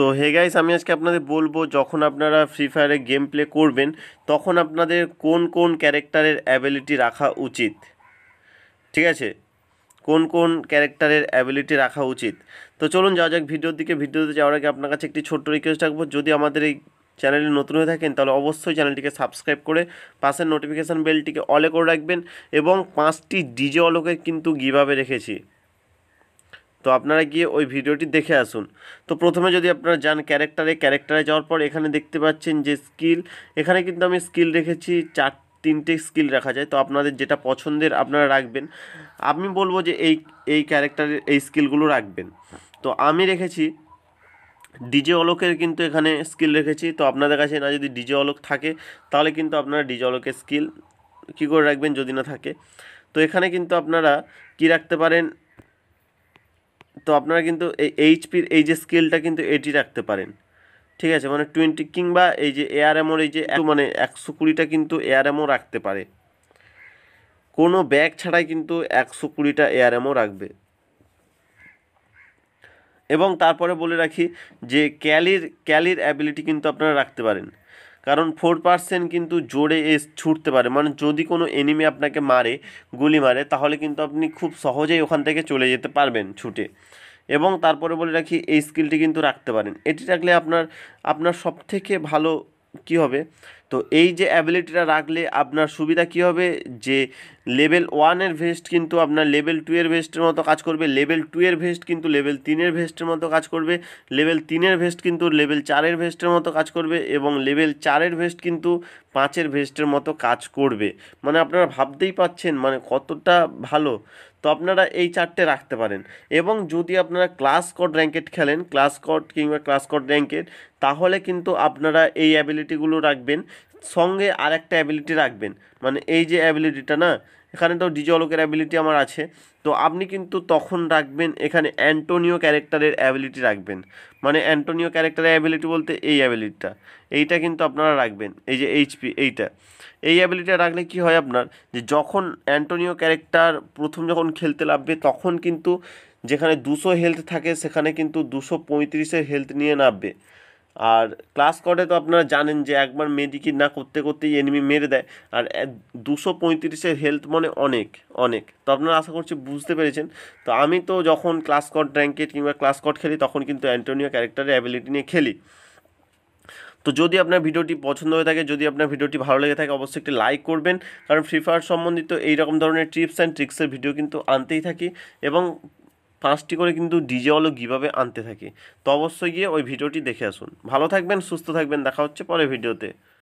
তো hey guys আমি আজকে আপনাদের বলবো যখন আপনারা ফ্রি ফায়ারে গেম প্লে করবেন তখন আপনাদের কোন কোন ক্যারেক্টারের অ্যাবিলিটি রাখা উচিত ঠিক আছে কোন কোন ক্যারেক্টারের অ্যাবিলিটি রাখা উচিত তো চলুন যাওয়া যাক ভিডিওর দিকে ভিডিওতে যাওয়ার আগে আপনার কাছে একটি ছোট্ট রিকোয়েস্ট রাখবো যদি আমাদের এই চ্যানেলে নতুন হয়ে থাকেন তাহলে অবশ্যই চ্যানেলটিকে সাবস্ক্রাইব করে পাশের নোটিফিকেশান বেলটিকে অলে করে রাখবেন এবং পাঁচটি ডিজে অলোকের কিন্তু গিভাবে রেখেছি তো আপনারা গিয়ে ওই ভিডিওটি দেখে আসুন তো প্রথমে যদি আপনারা যান ক্যারেক্টারে ক্যারেক্টারে যাওয়ার পর এখানে দেখতে পাচ্ছেন যে স্কিল এখানে কিন্তু আমি স্কিল রেখেছি চার তিনটে স্কিল রাখা যায় তো আপনাদের যেটা পছন্দের আপনারা রাখবেন আমি বলবো যে এই এই ক্যারেক্টারের এই স্কিলগুলো রাখবেন তো আমি রেখেছি ডিজে অলকের কিন্তু এখানে স্কিল রেখেছি তো আপনাদের কাছে না যদি ডিজে অলক থাকে তাহলে কিন্তু আপনারা ডিজে অলকের স্কিল কী করে রাখবেন যদি না থাকে তো এখানে কিন্তু আপনারা কি রাখতে পারেন তো আপনারা কিন্তু এই এইচপির এই যে স্কেলটা কিন্তু এটি রাখতে পারেন ঠিক আছে মানে টোয়েন্টি কিংবা এই যে এআরএমওর এই যে মানে একশো কুড়িটা কিন্তু এআরএমও রাখতে পারে কোনো ব্যাগ ছাড়াই কিন্তু একশো কুড়িটা এআরএমও রাখবে এবং তারপরে বলে রাখি যে ক্যালির ক্যালির অ্যাবিলিটি কিন্তু আপনারা রাখতে পারেন কারণ ফোর পার্সেন্ট কিন্তু জোরে এ ছুটতে পারে মানে যদি কোনো এনিমি আপনাকে মারে গুলি মারে তাহলে কিন্তু আপনি খুব সহজেই ওখান থেকে চলে যেতে পারবেন ছুটে এবং তারপরে বলে রাখি এই স্কিলটি কিন্তু রাখতে পারেন এটি রাখলে আপনার আপনার সবথেকে ভালো কি হবে তো এই যে অ্যাবিলিটিটা রাখলে আপনার সুবিধা কি হবে যে লেভেল ওয়ানের ভেস্ট কিন্তু আপনার লেভেল টু এর ভেস্টের মতো কাজ করবে লেভেল টু এর ভেস্ট কিন্তু লেভেল তিনের ভেস্টের মতো কাজ করবে লেভেল তিনের ভেস্ট কিন্তু লেভেল চারের ভেস্টের মতো কাজ করবে এবং লেভেল চারের ভেস্ট কিন্তু পাঁচের ভেস্টের মতো কাজ করবে মানে আপনারা ভাবতেই পাচ্ছেন মানে কতটা ভালো তো আপনারা এই চারটে রাখতে পারেন এবং যদি আপনারা ক্লাস কোড র্যাঙ্কেট খেলেন ক্লাস কোড কিংবা ক্লাস কোড র্যাঙ্কেট তাহলে কিন্তু আপনারা এই অ্যাবিলিটিগুলো রাখবেন সঙ্গে আর একটা অ্যাবিলিটি রাখবেন মানে এই যে অ্যাবিলিটিটা না এখানে তো ডিজলকের অ্যাবিলিটি আমার আছে তো আপনি কিন্তু তখন রাখবেন এখানে অ্যান্টোনিও ক্যারেক্টারের অ্যাবিলিটি রাখবেন মানে অ্যান্টোনিও ক্যারেক্টারের অ্যাবিলিটি বলতে এই অ্যাবিলিটিটা এইটা কিন্তু আপনারা রাখবেন এই যে এইচপি এইটা এই অ্যাবিলিটিটা রাখলে কি হয় আপনার যে যখন অ্যান্টোনিও ক্যারেক্টার প্রথম যখন খেলতে লাগবে তখন কিন্তু যেখানে দুশো হেলথ থাকে সেখানে কিন্তু দুশো পঁয়ত্রিশের হেলথ নিয়ে নামবে আর ক্লাস স্কোয়াডে তো আপনারা জানেন যে একবার মেডিকি না করতে করতেই এনিমি মেরে দেয় আর দুশো পঁয়ত্রিশের হেলথ মানে অনেক অনেক তো আপনারা আশা করছি বুঝতে পেরেছেন তো আমি তো যখন ক্লাস স্কট র্যাঙ্কেট কিংবা ক্লাস স্কট খেলি তখন কিন্তু অ্যান্টোনিও ক্যারেক্টারের অ্যাবিলিটি নিয়ে খেলি তো যদি আপনার ভিডিওটি পছন্দ হয়ে থাকে যদি আপনার ভিডিওটি ভালো লেগে থাকে অবশ্যই একটি লাইক করবেন কারণ ফ্রি ফায়ার সম্বন্ধিত এইরকম ধরনের টিপস অ্যান্ড ট্রিক্সের ভিডিও কিন্তু আনতেই থাকি এবং পাঁচটি করে কিন্তু ডিজে অলো কীভাবে আনতে থাকে তো অবশ্যই গিয়ে ওই ভিডিওটি দেখে আসুন ভালো থাকবেন সুস্থ থাকবেন দেখা হচ্ছে পরে ভিডিওতে